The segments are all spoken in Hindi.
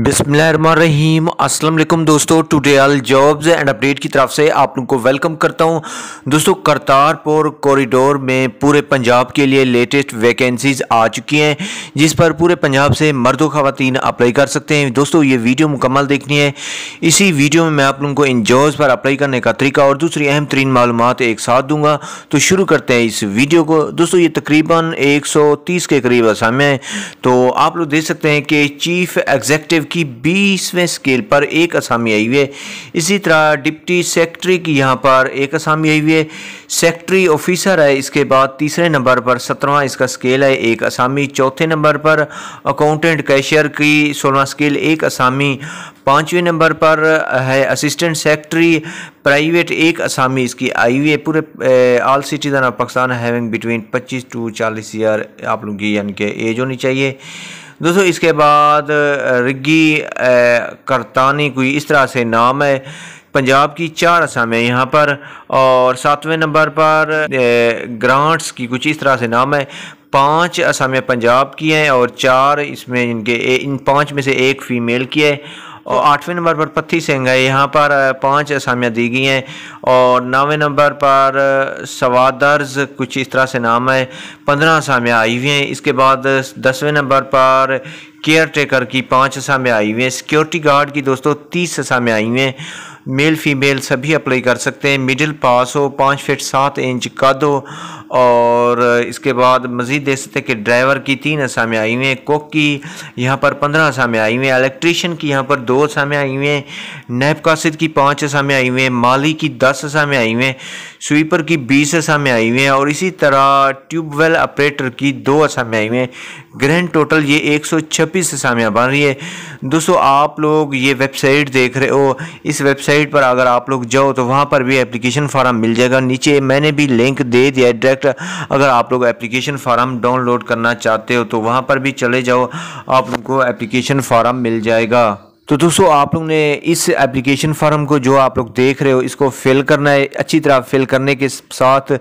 बिसमीम अस्सलाम दोस्तों टुडेल जॉब्स एंड अपडेट की तरफ से आप लोगों को वेलकम करता हूं दोस्तों करतारपुर कॉरिडोर में पूरे पंजाब के लिए लेटेस्ट वैकेंसीज आ चुकी हैं जिस पर पूरे पंजाब से मर्द व ख़वान अप्लाई कर सकते हैं दोस्तों ये वीडियो मुकम्मल देखनी है इसी वीडियो में मैं आप लोगों को इन जॉब्स पर अप्लाई करने का तरीका और दूसरी अहम तरीन मालूम एक साथ दूंगा तो शुरू करते हैं इस वीडियो को दोस्तों ये तकरीबन एक के करीब असाम है तो आप लोग देख सकते हैं कि चीफ एग्जेक्टिव मुनतखब की बीसवें स्केल पर एक असामी आई हुई है इसी तरह डिप्टी सेक्रेटरी की यहाँ पर एक असामी आई हुई है सेक्रेटरी ऑफिसर है इसके बाद तीसरे नंबर पर सत्रहवा इसका स्केल है एक असामी चौथे नंबर पर अकाउंटेंट कैशियर की सोलवा स्केल एक असामी पाँचवें नंबर पर है असिस्टेंट सेक्रेटरी प्राइवेट एक असामी इसकी आई हुई है पूरे all citizen of Pakistan having between 25 to 40 year आप लोगों की यानी कि एज होनी चाहिए दोस्तों इसके बाद रिगी करतानी कोई इस तरह से नाम है पंजाब की चार असमें यहाँ पर और सातवें नंबर पर ग्रांट्स की कुछ इस तरह से नाम है पांच असामियाँ पंजाब की हैं और चार इसमें इनके इन पांच में से एक फ़ीमेल की है और आठवें नंबर पर पत्थी सिंह है यहाँ पर पांच असामियाँ दी गई हैं और नौवें नंबर पर सवादर्ज कुछ इस तरह से नाम है पंद्रह असामियाँ आई हुई हैं इसके बाद दसवें नंबर पर केयर टेकर की पाँच हिस्सा में आई हुई हैं सिक्योरिटी गार्ड की दोस्तों तीस हिस्सा में आई हुई हैं मेल फीमेल सभी अप्लाई कर सकते हैं मिडिल पास हो पाँच फिट सात इंच कद हो और इसके बाद मज़ीद देख सकते हैं कि ड्राइवर की तीन में आई हुई हैं कुक की यहाँ पर पंद्रह में आई हुई हैं इलेक्ट्रीशियन की यहाँ पर दो में आई हुई हैं नैब कासिद की पाँच में आई हुई हैं माली की दस में आई हुई हैं स्वीपर की बीस में आई हुई हैं और इसी तरह ट्यूबवेल ऑपरेटर की दो में आई हुई हैं ग्रैंड टोटल ये एक सौ यूपी से सामिया बन रही है दोस्तों आप लोग ये वेबसाइट देख रहे हो इस वेबसाइट पर अगर आप लोग जाओ तो वहाँ पर भी एप्लीकेशन फार्म मिल जाएगा नीचे मैंने भी लिंक दे दिया है डायरेक्ट अगर आप लोग एप्लीकेशन फार्म डाउनलोड करना चाहते हो तो वहाँ पर भी चले जाओ आप लोग को एप्लीकेशन फार्म मिल जाएगा तो दोस्तों आप लोग ने इस एप्लीकेशन फॉर्म को जो आप लोग देख रहे हो इसको फिल करना है अच्छी तरह फिल करने के साथ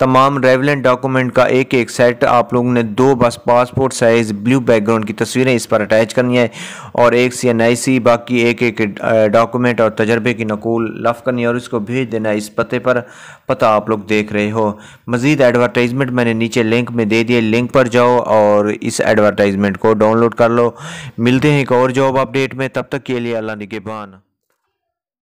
तमाम रेवलेंट डॉक्यूमेंट का एक एक सेट आप लोग ने दो बस पासपोर्ट साइज़ ब्लू बैकग्राउंड की तस्वीरें इस पर अटैच करनी है और एक सी एन आई सी बाकी एक एक डॉक्यूमेंट और तजर्बे की नकूल लफ करनी है और इसको भेज देना है इस पते पर पता आप लोग देख रहे हो मज़ीद एडवर्टाइजमेंट मैंने नीचे लिंक में दे दिए लिंक पर जाओ और इस एडवर्टाइजमेंट को डाउनलोड कर लो मिलते हैं एक और जॉब अपडेट में तब तक के लिए अल्लाह निगेबान